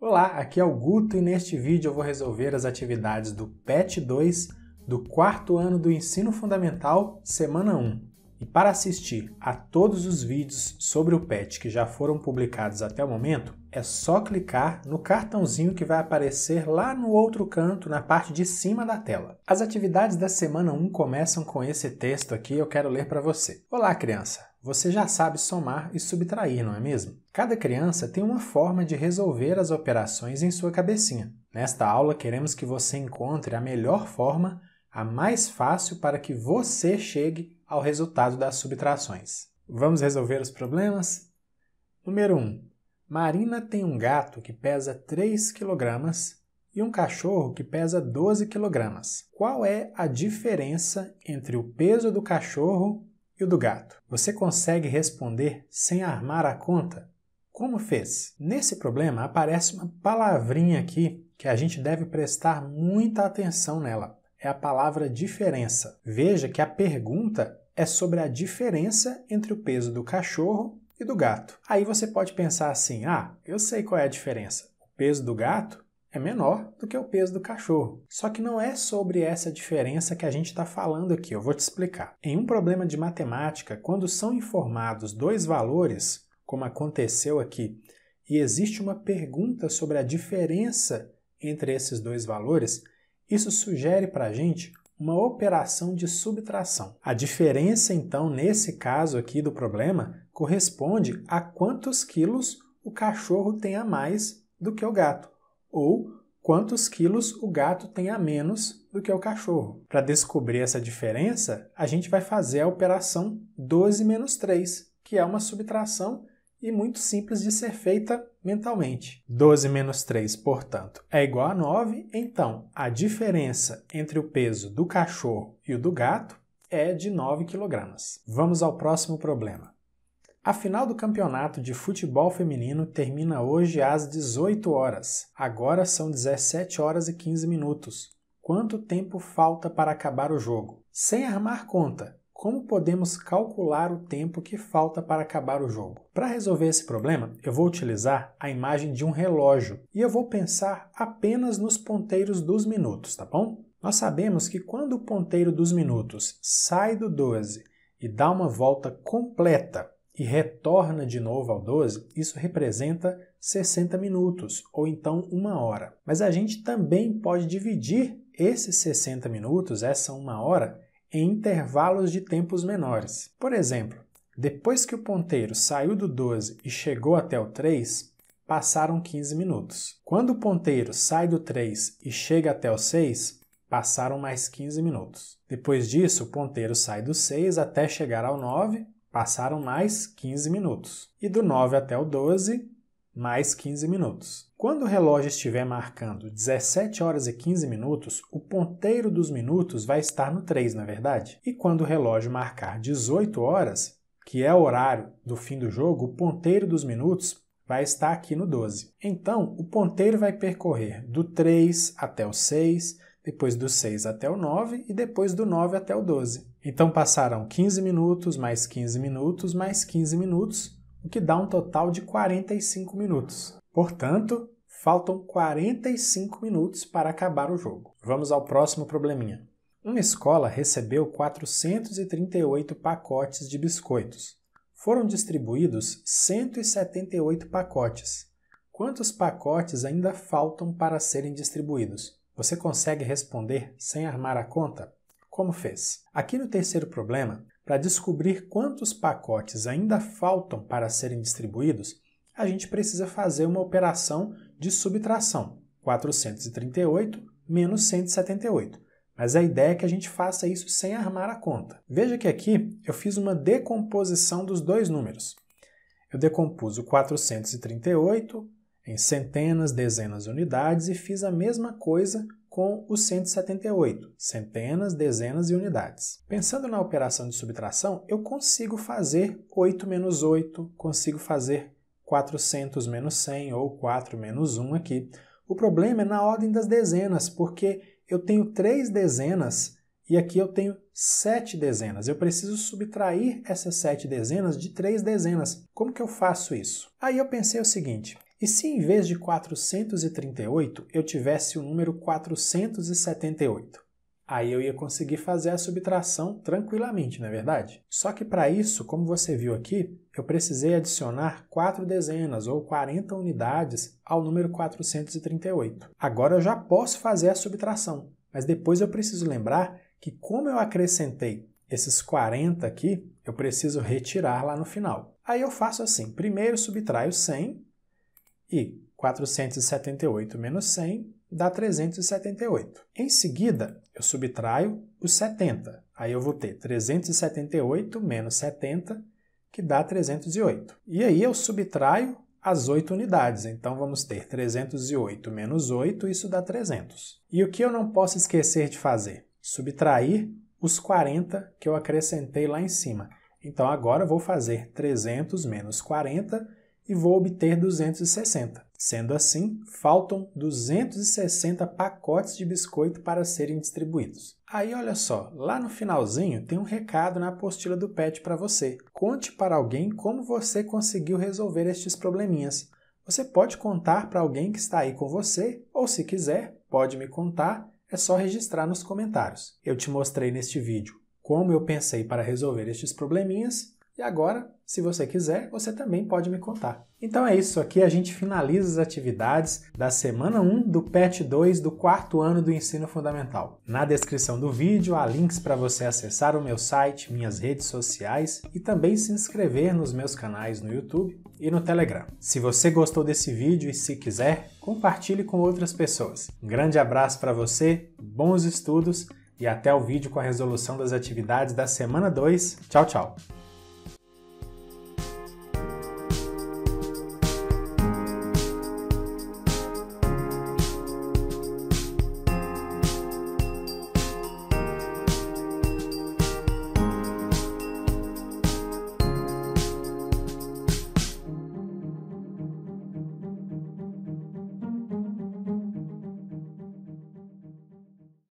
Olá, aqui é o Guto e neste vídeo eu vou resolver as atividades do PET 2 do quarto ano do Ensino Fundamental, semana 1. E para assistir a todos os vídeos sobre o PET que já foram publicados até o momento, é só clicar no cartãozinho que vai aparecer lá no outro canto, na parte de cima da tela. As atividades da semana 1 começam com esse texto aqui, eu quero ler para você. Olá, criança! Você já sabe somar e subtrair, não é mesmo? Cada criança tem uma forma de resolver as operações em sua cabecinha. Nesta aula, queremos que você encontre a melhor forma a mais fácil para que você chegue ao resultado das subtrações. Vamos resolver os problemas? Número 1. Um, Marina tem um gato que pesa 3 kg e um cachorro que pesa 12 kg. Qual é a diferença entre o peso do cachorro e o do gato? Você consegue responder sem armar a conta? Como fez? Nesse problema aparece uma palavrinha aqui que a gente deve prestar muita atenção nela é a palavra diferença. Veja que a pergunta é sobre a diferença entre o peso do cachorro e do gato. Aí você pode pensar assim: ah, eu sei qual é a diferença. O peso do gato é menor do que o peso do cachorro. Só que não é sobre essa diferença que a gente está falando aqui, eu vou te explicar. Em um problema de matemática, quando são informados dois valores, como aconteceu aqui, e existe uma pergunta sobre a diferença entre esses dois valores, isso sugere para a gente uma operação de subtração. A diferença, então, nesse caso aqui do problema, corresponde a quantos quilos o cachorro tem a mais do que o gato, ou quantos quilos o gato tem a menos do que o cachorro. Para descobrir essa diferença, a gente vai fazer a operação 12 menos 3, que é uma subtração e muito simples de ser feita mentalmente. 12 menos 3, portanto, é igual a 9, então a diferença entre o peso do cachorro e o do gato é de 9 kg. Vamos ao próximo problema. A final do campeonato de futebol feminino termina hoje às 18 horas. Agora são 17 horas e 15 minutos. Quanto tempo falta para acabar o jogo? Sem armar conta, como podemos calcular o tempo que falta para acabar o jogo. Para resolver esse problema, eu vou utilizar a imagem de um relógio e eu vou pensar apenas nos ponteiros dos minutos, tá bom? Nós sabemos que quando o ponteiro dos minutos sai do 12 e dá uma volta completa e retorna de novo ao 12, isso representa 60 minutos ou então uma hora. Mas a gente também pode dividir esses 60 minutos, essa uma hora, em intervalos de tempos menores. Por exemplo, depois que o ponteiro saiu do 12 e chegou até o 3, passaram 15 minutos. Quando o ponteiro sai do 3 e chega até o 6, passaram mais 15 minutos. Depois disso, o ponteiro sai do 6 até chegar ao 9, passaram mais 15 minutos. E do 9 até o 12, mais 15 minutos. Quando o relógio estiver marcando 17 horas e 15 minutos, o ponteiro dos minutos vai estar no 3, na é verdade? E quando o relógio marcar 18 horas, que é o horário do fim do jogo, o ponteiro dos minutos vai estar aqui no 12. Então, o ponteiro vai percorrer do 3 até o 6, depois do 6 até o 9 e depois do 9 até o 12. Então passarão 15 minutos, mais 15 minutos, mais 15 minutos, o que dá um total de 45 minutos. Portanto, faltam 45 minutos para acabar o jogo. Vamos ao próximo probleminha. Uma escola recebeu 438 pacotes de biscoitos. Foram distribuídos 178 pacotes. Quantos pacotes ainda faltam para serem distribuídos? Você consegue responder sem armar a conta? Como fez? Aqui no terceiro problema, para descobrir quantos pacotes ainda faltam para serem distribuídos, a gente precisa fazer uma operação de subtração, 438 menos 178. Mas a ideia é que a gente faça isso sem armar a conta. Veja que aqui eu fiz uma decomposição dos dois números. Eu decompus o 438 em centenas, dezenas de unidades e fiz a mesma coisa com os 178, centenas, dezenas e unidades. Pensando na operação de subtração, eu consigo fazer 8 menos 8, consigo fazer 400 menos 100 ou 4 menos 1 aqui. O problema é na ordem das dezenas, porque eu tenho três dezenas e aqui eu tenho sete dezenas. Eu preciso subtrair essas sete dezenas de três dezenas. Como que eu faço isso? Aí eu pensei o seguinte, e se em vez de 438 eu tivesse o número 478? Aí eu ia conseguir fazer a subtração tranquilamente, não é verdade? Só que para isso, como você viu aqui, eu precisei adicionar quatro dezenas ou 40 unidades ao número 438. Agora eu já posso fazer a subtração, mas depois eu preciso lembrar que como eu acrescentei esses 40 aqui, eu preciso retirar lá no final. Aí eu faço assim, primeiro subtraio 100 e 478 menos 100 dá 378. Em seguida, eu subtraio os 70. Aí eu vou ter 378 menos 70, que dá 308. E aí eu subtraio as 8 unidades. Então vamos ter 308 menos 8, isso dá 300. E o que eu não posso esquecer de fazer? Subtrair os 40 que eu acrescentei lá em cima. Então agora eu vou fazer 300 menos 40, e vou obter 260. Sendo assim, faltam 260 pacotes de biscoito para serem distribuídos. Aí olha só, lá no finalzinho tem um recado na apostila do PET para você. Conte para alguém como você conseguiu resolver estes probleminhas. Você pode contar para alguém que está aí com você, ou se quiser, pode me contar, é só registrar nos comentários. Eu te mostrei neste vídeo como eu pensei para resolver estes probleminhas e agora, se você quiser, você também pode me contar. Então é isso aqui, a gente finaliza as atividades da semana 1 do PET 2 do quarto ano do ensino fundamental. Na descrição do vídeo há links para você acessar o meu site, minhas redes sociais e também se inscrever nos meus canais no YouTube e no Telegram. Se você gostou desse vídeo e se quiser, compartilhe com outras pessoas. Um grande abraço para você, bons estudos e até o vídeo com a resolução das atividades da semana 2. Tchau, tchau!